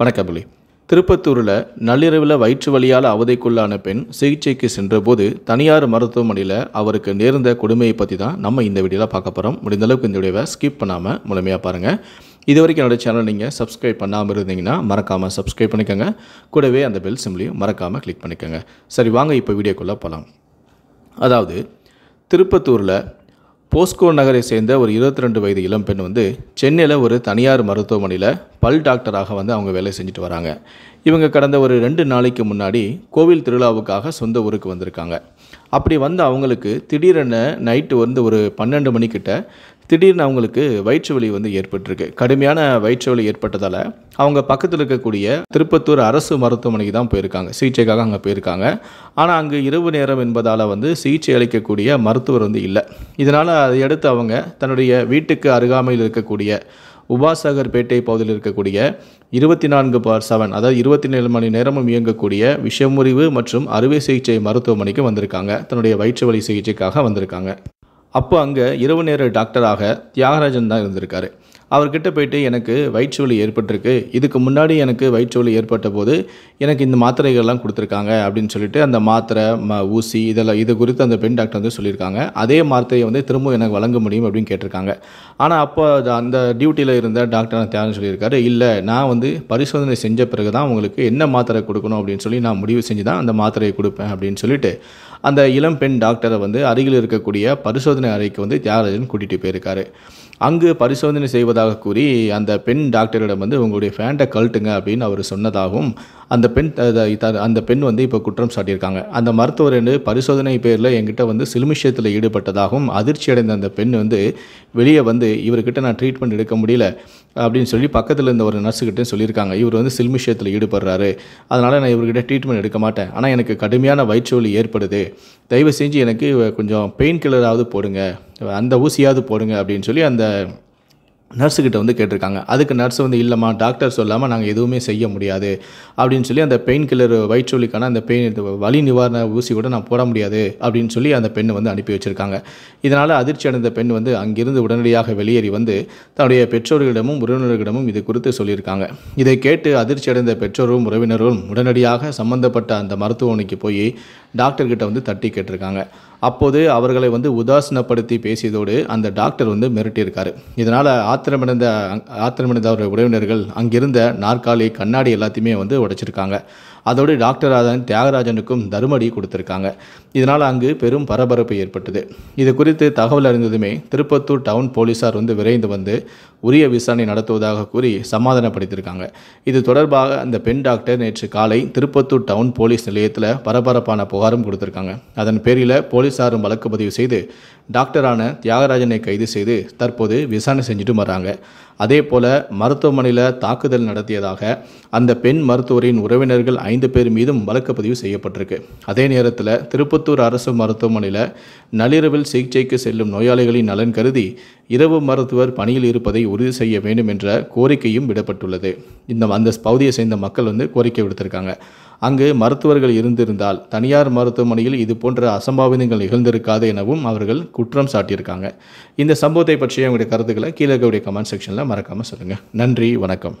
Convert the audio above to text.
வணக்கபுலி திருப்பத்தூரில் நள்ளிரவில் வயிற்று வலியால் அவதைக்குள்ளான பெண் சிகிச்சைக்கு சென்றபோது தனியார் மருத்துவமனையில் அவருக்கு நேர்ந்த கொடுமையை பற்றி தான் நம்ம இந்த வீடியோவில் பார்க்க போகிறோம் முடிந்தளவுக்கு இந்த வீடியோவை ஸ்கிப் பண்ணாமல் முழுமையாக பாருங்கள் இது வரைக்கும் என்னோடய சேனல் நீங்கள் சப்ஸ்கிரைப் பண்ணாமல் இருந்தீங்கன்னா மறக்காமல் சப்ஸ்கிரைப் பண்ணிக்கோங்க கூடவே அந்த பெல் சிம்லையும் மறக்காமல் கிளிக் பண்ணிக்கோங்க சரி வாங்க இப்போ வீடியோக்குள்ளே போகலாம் அதாவது திருப்பத்தூரில் போஸ்கோ நகரை சேர்ந்த ஒரு இருபத்தி ரெண்டு வயது இளம்பெண் வந்து சென்னையில் ஒரு தனியார் மருத்துவமனையில் பல் டாக்டராக வந்து அவங்க வேலை செஞ்சுட்டு வராங்க இவங்க கடந்த ஒரு ரெண்டு நாளைக்கு முன்னாடி கோவில் திருவிழாவுக்காக சொந்த ஊருக்கு வந்திருக்காங்க அப்படி வந்து அவங்களுக்கு திடீரென நைட்டு வந்து ஒரு பன்னெண்டு மணிக்கிட்ட திடீர்னு அவங்களுக்கு வயிற்று வலி வந்து ஏற்பட்டிருக்கு கடுமையான வயிற்று வலி ஏற்பட்டதால் அவங்க பக்கத்தில் இருக்கக்கூடிய திருப்பத்தூர் அரசு மருத்துவமனைக்கு தான் போயிருக்காங்க சிகிச்சைக்காக அங்கே போயிருக்காங்க ஆனால் அங்கே இரவு நேரம் என்பதால் வந்து சிகிச்சை அளிக்கக்கூடிய மருத்துவர் வந்து இல்லை இதனால் அதையடுத்து அவங்க தன்னுடைய வீட்டுக்கு அருகாமையில் இருக்கக்கூடிய உபாசகர்பேட்டை பகுதியில் இருக்கக்கூடிய இருபத்தி நான்கு பார் செவன் அதாவது இருபத்தி ஏழு மணி நேரமும் இயங்கக்கூடிய விஷமுறிவு மற்றும் அறுவை சிகிச்சை மருத்துவமனைக்கு வந்திருக்காங்க தன்னுடைய வயிற்று சிகிச்சைக்காக வந்திருக்காங்க அப்போ அங்கே இரவு நேர டாக்டராக தியாகராஜன் தான் இருந்திருக்காரு அவர்கிட்ட போயிட்டு எனக்கு வயிற்றுவலி ஏற்பட்டிருக்கு இதுக்கு முன்னாடி எனக்கு வயிற்றுவலி ஏற்பட்ட போது எனக்கு இந்த மாத்திரைகள்லாம் கொடுத்துருக்காங்க அப்படின்னு சொல்லிட்டு அந்த மாத்திரை ம ஊசி இதெல்லாம் இது குறித்து அந்த பெண் டாக்டர் வந்து சொல்லியிருக்காங்க அதே மாத்திரையை வந்து திரும்ப எனக்கு வழங்க முடியும் அப்படின்னு கேட்டிருக்காங்க ஆனால் அப்போ அந்த டியூட்டியில் இருந்த டாக்டர் தேவைன்னு சொல்லியிருக்காரு இல்லை நான் வந்து பரிசோதனை செஞ்ச பிறகு தான் உங்களுக்கு என்ன மாத்திரை கொடுக்கணும் அப்படின்னு சொல்லி நான் முடிவு செஞ்சு தான் அந்த மாத்திரையை கொடுப்பேன் அப்படின்னு சொல்லிட்டு அந்த இளம் பெண் டாக்டரை வந்து அருகில் இருக்கக்கூடிய பரிசோதனை அறைக்கு வந்து தியாகராஜன் கூட்டிகிட்டு போயிருக்காரு அங்கு பரிசோதனை செய்வது இருப்பதாக கூறி அந்த பெண் டாக்டரிடம் வந்து உங்களுடைய ஃபேண்டை கழட்டுங்க அப்படின்னு அவர் சொன்னதாகவும் அந்த பெண் அந்த பெண் வந்து இப்போ குற்றம் சாட்டியிருக்காங்க அந்த மருத்துவர் என்று பரிசோதனை பேரில் எங்கிட்ட வந்து சிலுமிஷத்தில் ஈடுபட்டதாகவும் அதிர்ச்சி அடைந்த அந்த பெண் வந்து வெளியே வந்து இவர்கிட்ட நான் ட்ரீட்மெண்ட் எடுக்க முடியல அப்படின்னு சொல்லி பக்கத்தில் இருந்த ஒரு நர்ஸுக்கிட்டே சொல்லியிருக்காங்க இவர் வந்து சில்மிஷத்தில் ஈடுபடுறாரு அதனால் நான் இவர்கிட்ட ட்ரீட்மெண்ட் எடுக்க மாட்டேன் ஆனால் எனக்கு கடுமையான வயிற்றுவலி ஏற்படுது தயவு செஞ்சு எனக்கு கொஞ்சம் பெயின் கில்லராவது போடுங்க அந்த ஊசியாவது போடுங்க அப்படின்னு சொல்லி அந்த நர்ஸுக்கிட்ட வந்து கேட்டிருக்காங்க அதுக்கு நர்ஸ் வந்து இல்லைம்மா டாக்டர் சொல்லாமல் நாங்கள் எதுவுமே செய்ய முடியாது அப்படின்னு சொல்லி அந்த பெயின் கில்லர் வயிற்றுவலிக்கான அந்த பெயின் வலி நிவாரண ஊசி கூட நான் போட முடியாது அப்படின்னு சொல்லி அந்த பெண்ணை வந்து அனுப்பி வச்சுருக்காங்க இதனால் அதிர்ச்சி அடைந்த பெண் வந்து அங்கிருந்து உடனடியாக வெளியேறி வந்து தன்னுடைய பெற்றோர்களிடமும் உறவினர்களிடமும் இது குறித்து சொல்லியிருக்காங்க இதை கேட்டு அதிர்ச்சி அடைந்த பெற்றோரும் உறவினரும் உடனடியாக சம்பந்தப்பட்ட அந்த மருத்துவமனைக்கு போய் டாக்டர்கிட்ட வந்து தட்டி கேட்டிருக்காங்க அப்போது அவர்களை வந்து உதாசீனப்படுத்தி பேசியதோடு அந்த டாக்டர் வந்து மிரட்டியிருக்காரு இதனால் ஆத்திரமடைந்த ஆத்திரமடைந்த அவருடைய உறவினர்கள் அங்கிருந்த நாற்காலி கண்ணாடி எல்லாத்தையுமே வந்து உடைச்சிருக்காங்க அதோடு டாக்டர் ராதன் தியாகராஜனுக்கும் தருமடி கொடுத்துருக்காங்க இதனால் அங்கு பெரும் பரபரப்பு ஏற்பட்டது இது குறித்து தகவல் அறிந்ததுமே திருப்பத்தூர் டவுன் போலீஸார் வந்து விரைந்து வந்து உரிய விசாரணை நடத்துவதாக கூறி சமாதானப்படுத்தியிருக்காங்க இது தொடர்பாக அந்த பெண் டாக்டர் நேற்று காலை திருப்பத்தூர் டவுன் போலீஸ் நிலையத்தில் பரபரப்பான புகாரும் கொடுத்துருக்காங்க அதன் பேரில் போலீஸாரும் வழக்கு பதிவு செய்து டாக்டரான தியாகராஜனை கைது செய்து தற்போது விசாரணை செஞ்சுட்டு வர்றாங்க அதே போல் மருத்துவமனையில் தாக்குதல் நடத்தியதாக அந்த பெண் மருத்துவரின் உறவினர்கள் ஐந்து பேர் மீதும் வழக்கு பதிவு செய்யப்பட்டிருக்கு அதே நேரத்தில் திருப்பத்தூர் அரசு மருத்துவமனையில் நள்ளிரவில் சிகிச்சைக்கு செல்லும் நோயாளிகளின் நலன் கருதி இரவு மருத்துவர் பணியில் இருப்பதை உறுதி செய்ய வேண்டும் என்ற கோரிக்கையும் விடப்பட்டுள்ளது இந்த அந்த பகுதியை சேர்ந்த மக்கள் வந்து கோரிக்கை விடுத்திருக்காங்க அங்கு மருத்துவர்கள் இருந்திருந்தால் தனியார் மருத்துவமனையில் இது போன்ற அசம்பாவிதங்கள் நிகழ்ந்திருக்காது எனவும் அவர்கள் குற்றம் சாட்டியிருக்காங்க இந்த சம்பவத்தை பற்றிய உங்களுடைய கருத்துக்களை கீழே இருக்கக்கூடிய கமெண்ட் செக்ஷனில் மறக்காமல் சொல்லுங்கள் நன்றி வணக்கம்